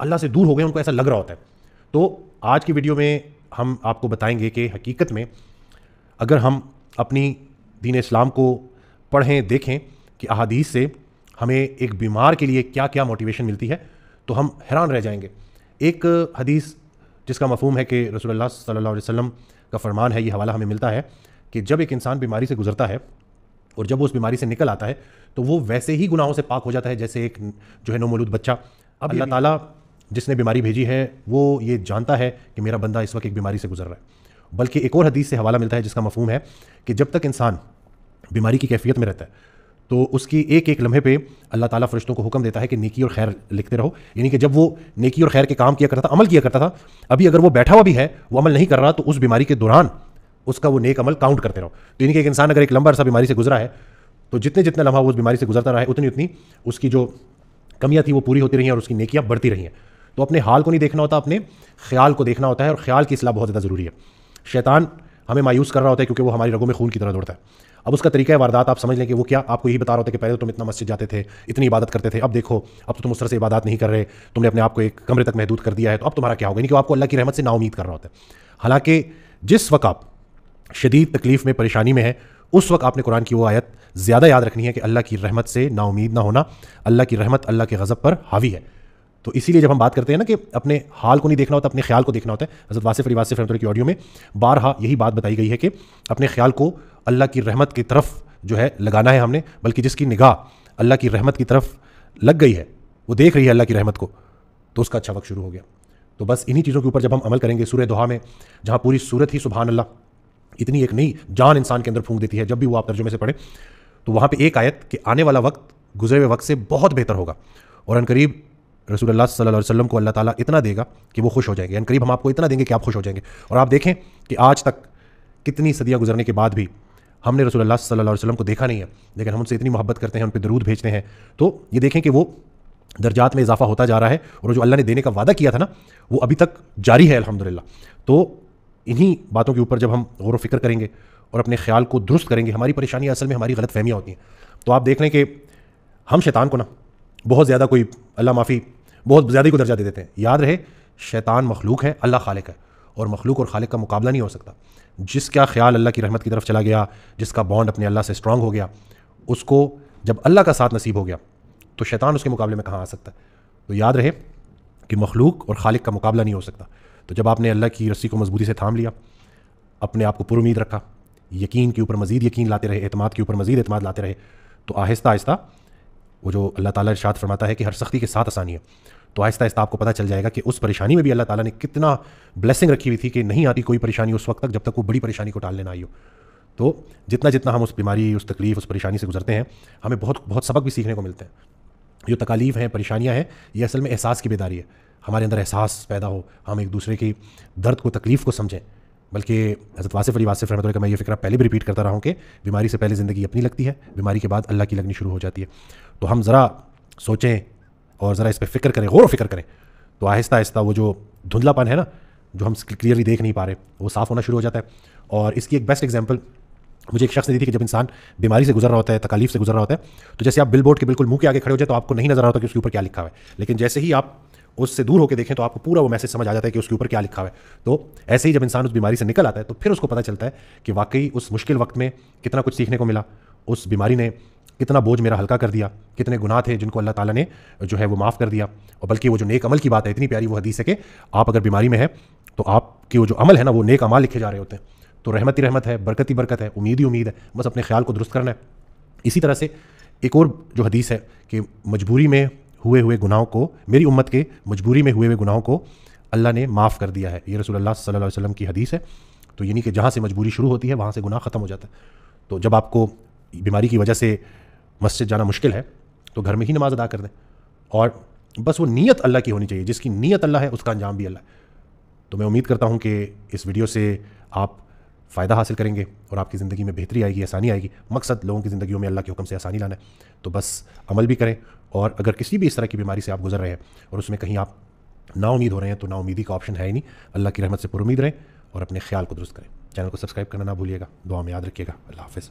अल्लाह से दूर हो गए उनको ऐसा लग रहा होता है तो आज की वीडियो में हम आपको बताएंगे कि हकीकत में अगर हम अपनी दीन इस्लाम को पढ़ें देखें कि अहादीस से हमें एक बीमार के लिए क्या क्या मोटिवेशन मिलती है तो हम हैरान रह जाएंगे एक हदीस जिसका मफहम है कि रसोल्ला सल्ला वसम का फरमान है ये हवाला हमें मिलता है कि जब एक इंसान बीमारी से गुजरता है और जब वो उस बीमारी से निकल आता है तो वो वैसे ही गुनाहों से पाक हो जाता है जैसे एक जो है नोमलूद बच्चा अल्लाह ताला जिसने बीमारी भेजी है वो ये जानता है कि मेरा बंदा इस वक्त एक बीमारी से गुजर रहा है बल्कि एक और हदीस से हवाला मिलता है जिसका मफहम है कि जब तक इंसान बीमारी की कैफियत में रहता है तो उसकी एक एक लम्हे पे अल्लाह ताला फरिश्तों को हुक्म देता है कि नेकी और खैर लिखते रहो यानी कि जब वो नेकी और खैर के काम किया करता था अमल किया करता था अभी अगर वो बैठा हुआ भी है वो अमल नहीं कर रहा तो उस बीमारी के दौरान उसका वो नेक अमल काउंट करते रहो तो यानी कि एक इंसान अगर एक लंबा अरसा बीमारी से गुजरा है तो जितने जितना लम्हा वो उस बीमारी से गुजरता रहा है उतनी उतनी उसकी जो कमियाँ थी वो पूरी होती रही हैं और उसकी नेकियां बढ़ती रही हैं तो अपने हाल को नहीं देखना होता अपने ख्याल को देखना होता है और ख्याल की इसलाह बहुत ज़्यादा ज़रूरी है शैतान हमें मायूस कर रहा होता है क्योंकि वो हमारी रगों में खून की तरह दौड़ता है अब उसका तरीका है वारदात आप समझ लें कि वो क्या आपको यही बता रहा होता है कि पहले तुम इतना मस्जिद जाते थे इतनी इबादत करते थे अब देखो अब तो तुम उस तरह से इबादत नहीं कर रहे तुमने अपने आप को एक कमरे तक महदूद कर दिया है तो अब तुम्हारा क्या होगा यानी कि आपको अल्लाह की रहमत से नाउमीद कर रहा होता है हालांकि जिस वक्त आप शदीद तकलीफ़ में परेशानी में है उस वक्त आपने कुरान की वो आयत ज़्यादा याद रखनी है कि अल्लाह की रहमत से ना उम्मीद ना होना अल्लाह की रहमत अल्लाह के गज़ब पर हावी है तो इसीलिए जब हम बात करते हैं ना कि अपने हाल को नहीं देखना होता अपने ख्याल को देखना होता है हज़रत वासिफ अली वासिफ रहमत की ऑडियो में बारहा यही बात बताई गई है कि अपने ख्याल को अल्लाह की रहमत की तरफ जो है लगाना है हमने बल्कि जिसकी निगाह अल्लाह की रहमत की तरफ लग गई है वो देख रही है अल्लाह की रहमत को तो उसका अच्छा वक्त शुरू हो गया तो बस इन्हीं चीज़ों के ऊपर जब हम अमल करेंगे सूर्य दोहा में जहाँ पूरी सूरत ही सुबहान अल्लाह इतनी एक नई जान इंसान के अंदर फूंक देती है जब भी वो आप तर्जुमे से पढ़े तो वहाँ पे एक आयत कि आने वाला वक्त गुजरे हुए वक्त से बहुत बेहतर होगा और करीब रसूल सल्ला वसलम को अल्लाह ताला इतना देगा कि वो खुश हो जाएंगे यानी करीब हम आपको इतना देंगे कि आप खुश हो जाएंगे और आप देखें कि आज तक कितनी सदियाँ गुजरने के बाद भी हमने रसूल सल्ला वसलम को देखा नहीं है लेकिन हम उनसे इतनी मोहब्बत करते हैं उन पर दरूद भेजते हैं तो ये देखें कि वो दर्जात में इजाफा होता जा रहा है और जो अल्लाह ने देने का वादा किया था ना वो अभी तक जारी है अलहमदिल्ला तो इन्हीं बातों के ऊपर जब हम गौर फिक्र करेंगे और अपने ख्याल को दुरुस्त करेंगे हमारी परेशानियाँ असल में हमारी गलत फहमियाँ होती हैं तो आप देख लें कि हम शैतान को ना बहुत ज़्यादा कोई अल्लाह माफ़ी बहुत ज़्यादा ही को दर्जा दे देते हैं याद रहे शैतान मखलूक है अल्लाह खालिक है और मखलूक और खालिक का मुकाबला नहीं हो सकता जिसका ख्याल अल्लाह की रहमत की तरफ चला गया जिसका बॉन्ड अपने अल्लाह से स्ट्रांग हो गया उसको जब अल्लाह का साथ नसीब हो गया तो शैतान उसके मुकाबले में कहाँ आ सकता है तो याद रहे कि मखलूक और खालिक का मुकाबला नहीं हो सकता तो जब आपने अल्लाह की रस्सी को मजबूती से थाम लिया अपने आप को उम्मीद रखा यकीन के ऊपर मज़ीद यकीन लाते रहे अतमाद के ऊपर मज़ीद अतमाद लाते रहे तो आहिस्ता आहिस्ता वो जो अल्लाह ताला इरशाद फरमाता है कि हर सख्ती के साथ आसानी है तो आहिस्ता आहिस्ता आपको पता चल जाएगा कि उस परेशानी में भी अल्लाह ताला ने कितना ब्लेसिंग रखी हुई थी कि नहीं आती कोई परेशानी उस वक्त तक जब तक वो बड़ी परेशानी को टालने लेना आई हो तो जितना जितना हम उस बीमारी उस तकलीफ़ उस परेशानी से गुजरते हैं हमें बहुत बहुत सबक भी सीखने को मिलते हैं जो तकालीफ हैं परेशानियाँ हैं ये असल में एहसास की बेदारी है हमारे अंदर एहसास पैदा हो हम एक दूसरे की दर्द को तकलीफ़ को समझें बल्कि हज़रत वासिफ अली वासिफ रहमत का मैं ये फ़िक्र पहले भी रिपीट करता रहा हूँ कि बीमारी से पहले ज़िंदगी अपनी लगती है बीमारी के बाद अल्लाह की लगनी शुरू हो जाती है तो हम ज़रा सोचें और ज़रा इस पर फ़िक्र करें गौर फ़िक्र करें तो आहिस्ता आहिस्ता वो जो धुंधलापन है ना जो हम क्लियरली देख नहीं पा रहे वो साफ़ होना शुरू हो जाता है और इसकी एक बेस्ट एग्जाम्पल मुझे एक शख्स ने दी थी कि जब इंसान बीमारी से गुजर रहा होता है तकालीफ से गुजर रहा होता है तो जैसे आप बिल बोर्ड के बिल्कुल मुंह के आगे खड़े हो जाए तो आपको नहीं नजर आ रहा था कि उसके ऊपर क्या लिखा हुआ है लेकिन जैसे ही आप उससे दूर होकर देखें तो आपको पूरा वो मैसेज समझ आ जाता है कि उसके ऊपर क्या लिखा हुआ है तो ऐसे ही जब इंसान उस बीमारी से निकल आता है तो फिर उसको पता चलता है कि वाकई उस मुश्किल वक्त में कितना कुछ सीखने को मिला उस बीमारी ने कितना बोझ मेरा हल्का कर दिया कितने गुनाह थे जिनको अल्लाह ताला ने जो है वो माफ़ कर दिया और बल्कि वो जो नेक अमल की बात है इतनी प्यारी वो हदीस है कि आप अगर बीमारी में है तो आपके वो जो अमल है ना वो नेक अमाल लिखे जा रहे होते हैं તુરેઝમે તિરેઝમે તહે બરકત હી બરકત હે ઉમીદ હી ઉમીદ હે બસ અપને ખ્યાલ કો दुरुસ્ત કરના હે ઇસી તરહ સે એક ઓર જો હદીસ હે કે મજબૂરી મેં હુએ હુએ ગુનાહ કો મેરી ઉમ્મત કે મજબૂરી મેં હુએ હુએ ગુનાહ કો અલ્લાહ ને માફ કર દિયા હે યે રસૂલ અલ્લાહ સલલલ્લાહ અલેયહી વસલમ કી હદીસ હે તો યની કે જહા સે મજબૂરી શુરૂ હોતી હે વહા સે ગુનાહ ખતમ હો જાતા હે તો જબ આપકો બીમારી કી વજહ સે મસ્જિદ જના મુશ્કિલ હે તો ઘર મેં હી નમાઝ ادا કર લે ઓર બસ વો નિયત અલ્લાહ કી હોની ચાહીએ જિસકી નિયત અલ્લાહ હે uska અંજામ ભી અલ્લાહ તો મેં ઉમીદ કરતા હું કે ઇસ વિડિયો સે આપ फ़ायदा हासिल करेंगे और आपकी ज़िंदगी में बेहतरी आएगी आसानी आएगी मकसद लोगों की ज़िंदगी में अल्लाह के हुक्म से आसानी लाना है तो बस अमल भी करें और अगर किसी भी इस तरह की बीमारी से आप गुजर रहे हैं और उसमें कहीं आप ना उम्मीद हो रहे हैं तो ना उम्मीदी का ऑप्शन है ही नहीं अल्लाह की रहमत से पुरुद रहें और अपने ख्याल को दुरुस्त करें चैनल को सब्सक्राइब करना ना भूलिएगा दुआ में याद रखिएगा अल्लाह हाफ़